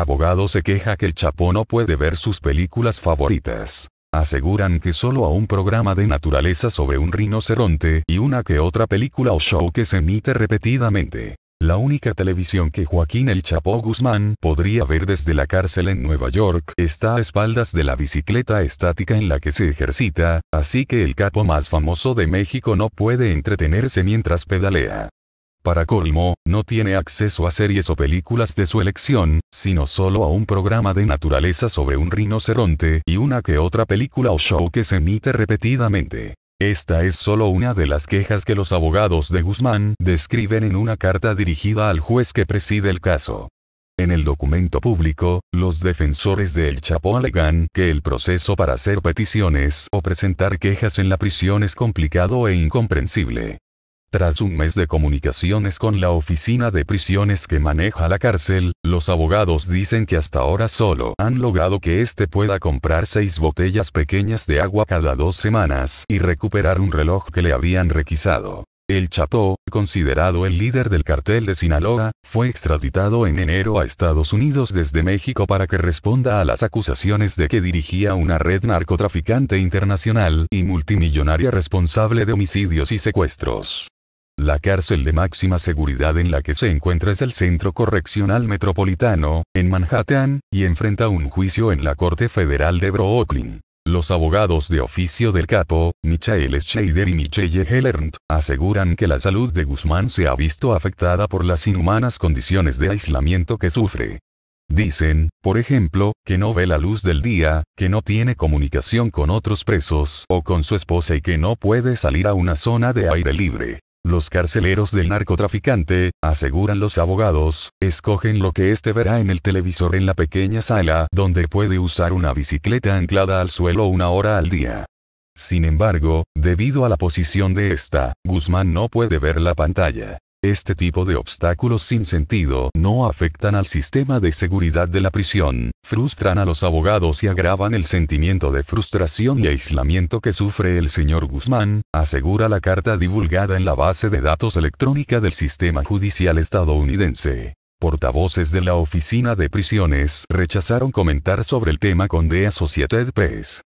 Abogado se queja que el Chapo no puede ver sus películas favoritas. Aseguran que solo a un programa de naturaleza sobre un rinoceronte y una que otra película o show que se emite repetidamente. La única televisión que Joaquín El Chapo Guzmán podría ver desde la cárcel en Nueva York está a espaldas de la bicicleta estática en la que se ejercita, así que el capo más famoso de México no puede entretenerse mientras pedalea. Para colmo, no tiene acceso a series o películas de su elección, sino solo a un programa de naturaleza sobre un rinoceronte y una que otra película o show que se emite repetidamente. Esta es solo una de las quejas que los abogados de Guzmán describen en una carta dirigida al juez que preside el caso. En el documento público, los defensores del El Chapo alegan que el proceso para hacer peticiones o presentar quejas en la prisión es complicado e incomprensible. Tras un mes de comunicaciones con la oficina de prisiones que maneja la cárcel, los abogados dicen que hasta ahora solo han logrado que éste pueda comprar seis botellas pequeñas de agua cada dos semanas y recuperar un reloj que le habían requisado. El Chapo, considerado el líder del cartel de Sinaloa, fue extraditado en enero a Estados Unidos desde México para que responda a las acusaciones de que dirigía una red narcotraficante internacional y multimillonaria responsable de homicidios y secuestros. La cárcel de máxima seguridad en la que se encuentra es el Centro Correccional Metropolitano, en Manhattan, y enfrenta un juicio en la Corte Federal de Brooklyn. Los abogados de oficio del capo, Michael Schneider y Michelle Hellernt, aseguran que la salud de Guzmán se ha visto afectada por las inhumanas condiciones de aislamiento que sufre. Dicen, por ejemplo, que no ve la luz del día, que no tiene comunicación con otros presos o con su esposa y que no puede salir a una zona de aire libre. Los carceleros del narcotraficante, aseguran los abogados, escogen lo que éste verá en el televisor en la pequeña sala donde puede usar una bicicleta anclada al suelo una hora al día. Sin embargo, debido a la posición de esta, Guzmán no puede ver la pantalla. Este tipo de obstáculos sin sentido no afectan al sistema de seguridad de la prisión, frustran a los abogados y agravan el sentimiento de frustración y aislamiento que sufre el señor Guzmán, asegura la carta divulgada en la base de datos electrónica del sistema judicial estadounidense. Portavoces de la Oficina de Prisiones rechazaron comentar sobre el tema con The Associated Press.